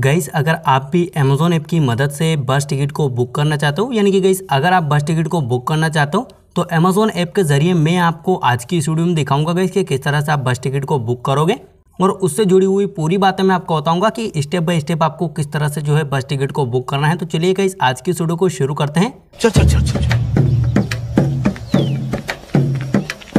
गईस अगर आप भी अमेज़ोन ऐप की मदद से बस टिकट को बुक करना चाहते हो यानी कि गईस अगर आप बस टिकट को बुक करना चाहते हो तो अमेज़ोन ऐप के ज़रिए मैं आपको आज की स्टूडियो में दिखाऊंगा गईस कि किस तरह से आप बस टिकट को बुक करोगे और उससे जुड़ी हुई पूरी बातें मैं आपको बताऊंगा कि स्टेप बाय स्टेप आपको किस तरह से जो है बस टिकट को बुक करना है तो चलिए गई आज की स्टूडियो को शुरू करते हैं चल चल चल चल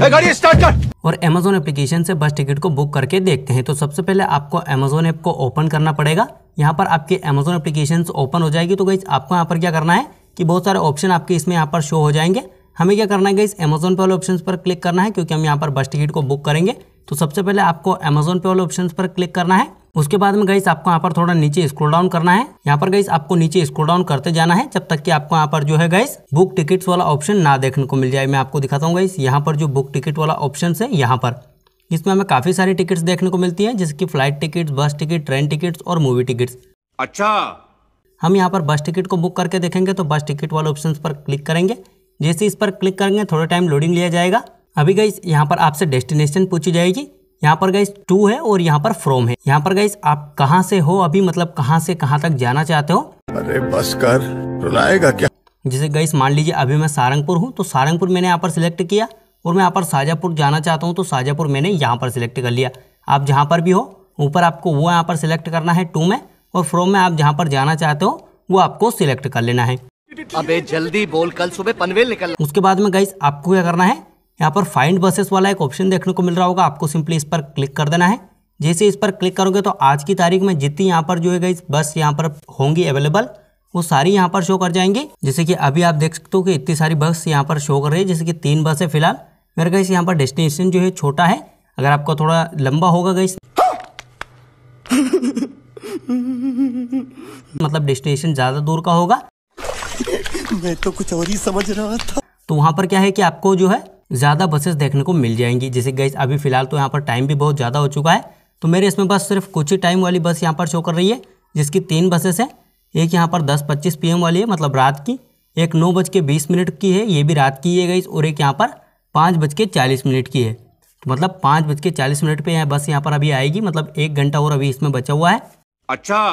गाड़ी स्टार्ट कर और अमेज़ोन एप्लीकेशन से बस टिकट को बुक करके देखते हैं तो सबसे पहले आपको अमेज़ोन ऐप को ओपन करना पड़ेगा यहाँ पर आपकी अमेज़ोन एप्लीकेशन ओपन हो जाएगी तो गई आपको यहाँ पर क्या करना है कि बहुत सारे ऑप्शन आपके इसमें यहाँ पर शो हो जाएंगे हमें क्या करना है गई अमेज़ोन पे वाले ऑप्शन पर क्लिक करना है क्योंकि हम यहाँ पर बस टिकट को बुक करेंगे तो सबसे पहले आपको अमेज़ोन पे वाले ऑप्शन पर क्लिक करना है उसके बाद में गई आपको यहाँ पर थोड़ा नीचे स्क्रोल डाउन करना है यहाँ पर गईस आपको नीचे स्क्रोल डाउन करते जाना है जब तक कि आपको यहाँ पर जो है गाइस बुक टिकट्स वाला ऑप्शन ना देखने को मिल जाए मैं आपको दिखाता हूँ गाइस यहाँ पर जो बुक टिकट वाला ऑप्शन है यहाँ पर इसमें हमें काफी सारी टिकट्स देखने को मिलती है जैसे कि flight tickets bus ticket train tickets और मूवी टिकट्स अच्छा हम यहाँ पर बस टिकट को बुक करके देखेंगे तो बस टिकट वाले ऑप्शन पर क्लिक करेंगे जैसे इस पर क्लिक करेंगे थोड़ा टाइम लोडिंग लिया जाएगा अभी गई यहाँ पर आपसे डेस्टिनेशन पूछी जाएगी यहाँ पर गाइस टू है और यहाँ पर फ्रोम है यहाँ पर गाइस आप कहाँ से हो अभी मतलब कहाँ से कहाँ तक जाना चाहते हो अरे बस कर रुलाएगा क्या जैसे गाइस मान लीजिए अभी मैं सारंगपुर हूँ तो सारंगपुर मैंने यहाँ पर सिलेक्ट किया और मैं यहाँ पर शाहजहाँपुर जाना चाहता हूँ तो शाहजहाँपुर मैंने यहाँ पर सिलेक्ट कर लिया आप जहाँ पर भी हो ऊपर आपको वो यहाँ पर सिलेक्ट करना है टू में और फ्रोम में आप जहाँ पर जाना चाहते हो वो आपको सिलेक्ट कर लेना है अबे जल्दी बोल कल सुबह पनवेल निकल उसके बाद में गाइस आपको क्या करना है यहाँ पर फाइंड बसेस वाला एक ऑप्शन देखने को मिल रहा होगा आपको सिंपली इस पर क्लिक कर देना है जैसे इस पर क्लिक करोगे तो आज की तारीख में जितनी यहाँ पर जो है गई बस यहाँ पर होंगी अवेलेबल वो सारी यहाँ पर शो कर जाएंगे जैसे कि अभी आप देख सकते हो कि इतनी सारी बस यहाँ पर शो कर रही है जैसे कि तीन बस है फिलहाल मेरे गई यहाँ पर डेस्टिनेशन जो है छोटा है अगर आपका थोड़ा लंबा होगा गई मतलब डेस्टिनेशन ज़्यादा दूर का होगा मैं तो कुछ और ही समझ रहा था तो वहाँ पर क्या है कि आपको जो है ज़्यादा बसेस देखने को मिल जाएंगी जैसे गैस अभी फिलहाल तो यहाँ पर टाइम भी बहुत ज़्यादा हो चुका है तो मेरे इसमें बस सिर्फ कुछ ही टाइम वाली बस यहाँ पर शो कर रही है जिसकी तीन बसेस है एक यहाँ पर दस पच्चीस पी वाली है मतलब रात की एक नौ बज के बीस मिनट की है ये भी रात की है गई और एक यहाँ पर पाँच बज के चालीस मिनट की है तो मतलब पाँच बज के चालीस मिनट पर यह बस यहाँ पर अभी आएगी मतलब एक घंटा और अभी इसमें बचा हुआ है अच्छा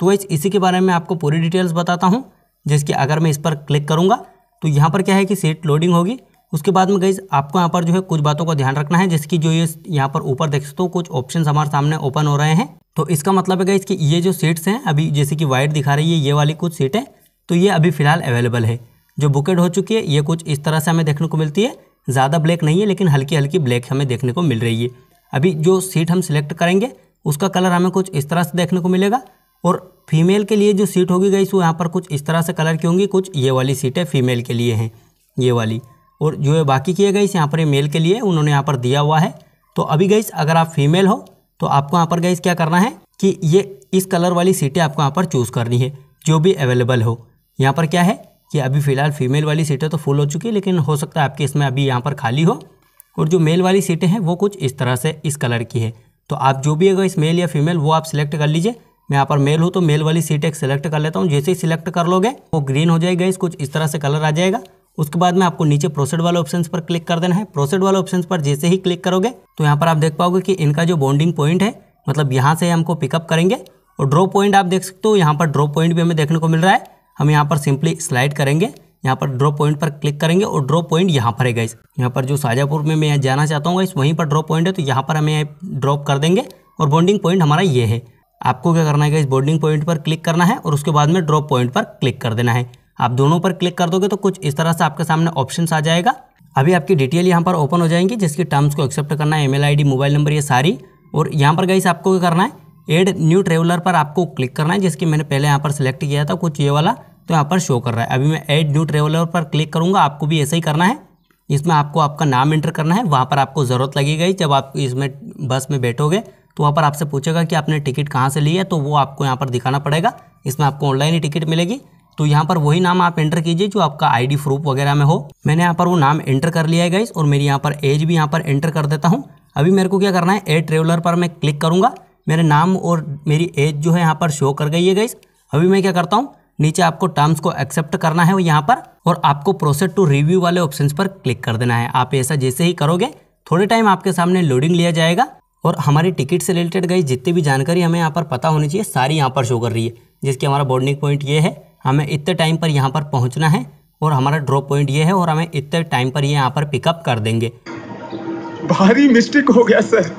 तो इस इसी के बारे में आपको पूरी डिटेल्स बताता हूँ जिसकी अगर मैं इस पर क्लिक करूँगा तो यहाँ पर क्या है कि सीट लोडिंग होगी उसके बाद में गई आपको यहाँ पर जो है कुछ बातों का ध्यान रखना है जिसकी जो ये यहाँ पर ऊपर देख सकते हो कुछ ऑप्शन हमारे सामने ओपन हो रहे हैं तो इसका मतलब है गई कि ये जो सीट्स हैं अभी जैसे कि वाइट दिखा रही है ये वाली कुछ सीटें तो ये अभी फ़िलहाल अवेलेबल है जो बुकेड हो चुकी है ये कुछ इस तरह से हमें देखने को मिलती है ज़्यादा ब्लैक नहीं है लेकिन हल्की हल्की ब्लैक हमें देखने को मिल रही है अभी जो सीट हम सिलेक्ट करेंगे उसका कलर हमें कुछ इस तरह से देखने को मिलेगा और फीमेल के लिए जो सीट होगी गई वो यहाँ पर कुछ इस तरह से कलर की होंगी कुछ ये वाली सीटें फीमेल के लिए हैं ये वाली और जो है बाकी किए है गई यहाँ पर मेल के लिए उन्होंने यहाँ पर दिया हुआ है तो अभी गई अगर आप फीमेल हो तो आपको यहाँ पर गई क्या करना है कि ये इस कलर वाली सीटें आपको यहाँ पर चूज़ करनी है जो भी अवेलेबल हो यहाँ पर क्या है कि अभी फ़िलहाल फीमेल वाली सीटें तो फुल हो चुकी है लेकिन हो सकता है आपके इसमें अभी यहाँ पर खाली हो और जो मेल वाली सीटें हैं वो कुछ इस तरह से इस कलर की है तो आप जो भी है इस मेल या फीमेल वो आप सिलेक्ट कर लीजिए मैं यहाँ पर मेल हूँ तो मेल वाली सीट एक सिलेक्ट कर लेता हूँ जैसे ही सिलेक्ट कर लोगे वो ग्रीन हो जाएगा इस कुछ इस तरह से कलर आ जाएगा उसके बाद में आपको नीचे प्रोसेड वाले ऑप्शन पर क्लिक कर देना है प्रोसेड वाले ऑप्शन पर जैसे ही क्लिक करोगे तो यहाँ पर आप देख पाओगे कि इनका जो बॉन्डिंग पॉइंट है मतलब यहाँ से हमको पिकअप करेंगे और ड्रॉ पॉइंट आप देख सकते हो यहाँ पर ड्रॉ पॉइंट भी हमें देखने को मिल रहा है हम यहाँ पर सिंपली स्लाइड करेंगे यहाँ पर ड्रॉ पॉइंट पर क्लिक करेंगे और ड्रॉ पॉइंट यहाँ पर है गाइस यहाँ पर जो शाजापुर में मैं जाना चाहता हूँ इस वहीं पर ड्रॉ पॉइंट है तो यहाँ पर हमें ड्रॉप कर देंगे और बॉन्डिंग पॉइंट हमारा ये है आपको क्या करना है इस बॉन्डिंग पॉइंट पर क्लिक करना है और उसके बाद में ड्रॉप पॉइंट पर क्लिक कर देना है आप दोनों पर क्लिक कर दोगे तो कुछ इस तरह से आपके सामने ऑप्शन आ जाएगा अभी आपकी डिटेल यहाँ पर ओपन हो जाएंगी जिसकी टर्म्स को एक्सेप्ट करना है ईमेल आईडी मोबाइल नंबर ये सारी और यहाँ पर गाइस आपको क्या करना है एड न्यू ट्रेवलर पर आपको क्लिक करना है जिसकी मैंने पहले यहाँ पर सिलेक्ट किया था कुछ ये वाला तो यहाँ पर शो कर रहा है अभी मैं एड न्यू ट्रेवलर पर क्लिक करूँगा आपको भी ऐसा ही करना है इसमें आपको आपका नाम एंटर करना है वहाँ पर आपको ज़रूरत लगी गई जब आप इसमें बस में बैठोगे तो वहाँ पर आपसे पूछेगा कि आपने टिकट कहाँ से ली है तो वो आपको यहाँ पर दिखाना पड़ेगा इसमें आपको ऑनलाइन ही टिकट मिलेगी तो यहाँ पर वही नाम आप एंटर कीजिए जो आपका आईडी प्रूफ वगैरह में हो मैंने यहाँ पर वो नाम एंटर कर लिया है गाइस और मेरी यहाँ पर एज भी यहाँ पर एंटर कर देता हूँ अभी मेरे को क्या करना है एड ट्रेवलर पर मैं क्लिक करूँगा मेरे नाम और मेरी एज जो है यहाँ पर शो कर गई है गाइस अभी मैं क्या करता हूँ नीचे आपको टर्म्स को एक्सेप्ट करना है यहाँ पर और आपको प्रोसेस टू रिव्यू वाले ऑप्शन पर क्लिक कर देना है आप ऐसा जैसे ही करोगे थोड़े टाइम आपके सामने लोडिंग लिया जाएगा और हमारी टिकट से रिलेटेड गई जितनी भी जानकारी हमें यहाँ पर पता होनी चाहिए सारी यहाँ पर शो कर रही है जिसकी हमारा बोर्डिंग पॉइंट ये है हमें इतने टाइम पर यहाँ पर पहुँचना है और हमारा ड्रॉप पॉइंट ये है और हमें इतने टाइम पर ये यहाँ पर पिकअप कर देंगे भारी मिस्टेक हो गया सर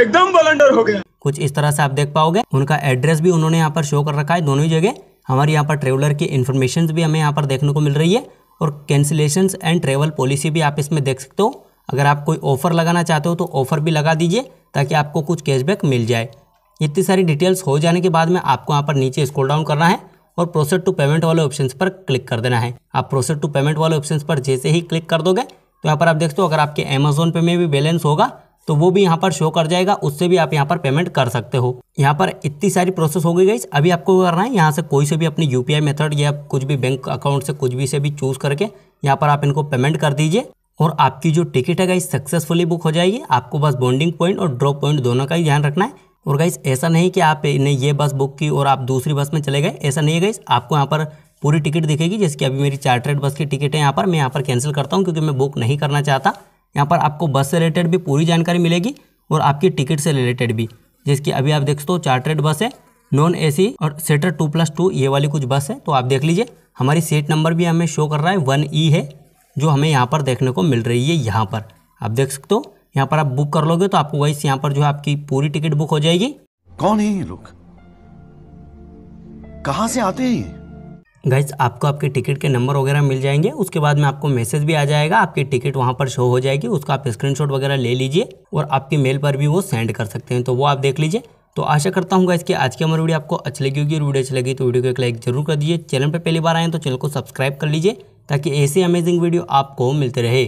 एकदम बलेंडर हो गया कुछ इस तरह से आप देख पाओगे उनका एड्रेस भी उन्होंने यहाँ पर शो कर रखा है दोनों ही जगह हमारे यहाँ पर ट्रेवलर की इन्फॉर्मेशन भी हमें यहाँ पर देखने को मिल रही है और कैंसिलेशन एंड ट्रेवल पॉलिसी भी आप इसमें देख सकते हो अगर आप कोई ऑफ़र लगाना चाहते हो तो ऑफ़र भी लगा दीजिए ताकि आपको कुछ कैशबैक मिल जाए इतनी सारी डिटेल्स हो जाने के बाद में आपको यहाँ पर नीचे स्क्रॉल डाउन करना है और प्रोसेड टू पेमेंट वाले ऑप्शन पर क्लिक कर देना है आप प्रोसेड टू पेमेंट वाले ऑप्शन पर जैसे ही क्लिक कर दोगे तो यहाँ पर आप देखते हो अगर आपके अमेजोन पे में भी बैलेंस होगा तो वो भी यहाँ पर शो कर जाएगा उससे भी आप यहाँ पर पेमेंट कर सकते हो यहाँ पर इतनी सारी प्रोसेस हो गई गई अभी आपको करना है यहाँ से कोई से भी अपनी यू मेथड या कुछ भी बैंक अकाउंट से कुछ भी से भी चूज़ करके यहाँ पर आप इनको पेमेंट कर दीजिए और आपकी जो टिकट है गाइज सक्सेसफुली बुक हो जाएगी आपको बस बॉन्डिंग पॉइंट और ड्रॉप पॉइंट दोनों का ही ध्यान रखना है और गाइस ऐसा नहीं कि आपने ये बस बुक की और आप दूसरी बस में चले गए ऐसा नहीं है गाइस आपको यहाँ पर पूरी टिकट दिखेगी जैसे कि अभी मेरी चार्टर्ड बस की टिकट है यहाँ पर मैं यहाँ पर कैंसिल करता हूँ क्योंकि मैं बुक नहीं करना चाहता यहाँ पर आपको बस से रिलेटेड भी पूरी जानकारी मिलेगी और आपकी टिकट से रिलेटेड भी जैसे कि अभी आप सकते हो चार्टर्ड बस है नॉन ए और सेटर टू प्लस टू ये वाली कुछ बस है तो आप देख लीजिए हमारी सीट नंबर भी हमें शो कर रहा है वन ई e है जो हमें यहाँ पर देखने को मिल रही है यहाँ पर आप देख सकते हो यहाँ पर आप बुक कर लोगे तो आपको वही यहाँ पर जो है आपकी पूरी टिकट बुक हो जाएगी कौन है ये लोग कहाँ से आते हैं गाइस आपको आपके टिकट के नंबर वगैरह मिल जाएंगे उसके बाद में आपको मैसेज भी आ जाएगा आपकी टिकट वहाँ पर शो हो जाएगी उसका आप स्क्रीनशॉट वगैरह ले लीजिए और आपके मेल पर भी वो सेंड कर सकते हैं तो वो आप देख लीजिए तो आशा करता हूँ गाइस कि आज की हमारी वीडियो आपको अच्छी लगी होगी वीडियो अच्छी लगी तो वीडियो को एक लाइक जरूर कर दीजिए चैनल पर पहली बार आए तो चैनल को सब्सक्राइब कर लीजिए ताकि ऐसी अमेजिंग वीडियो आपको मिलते रहे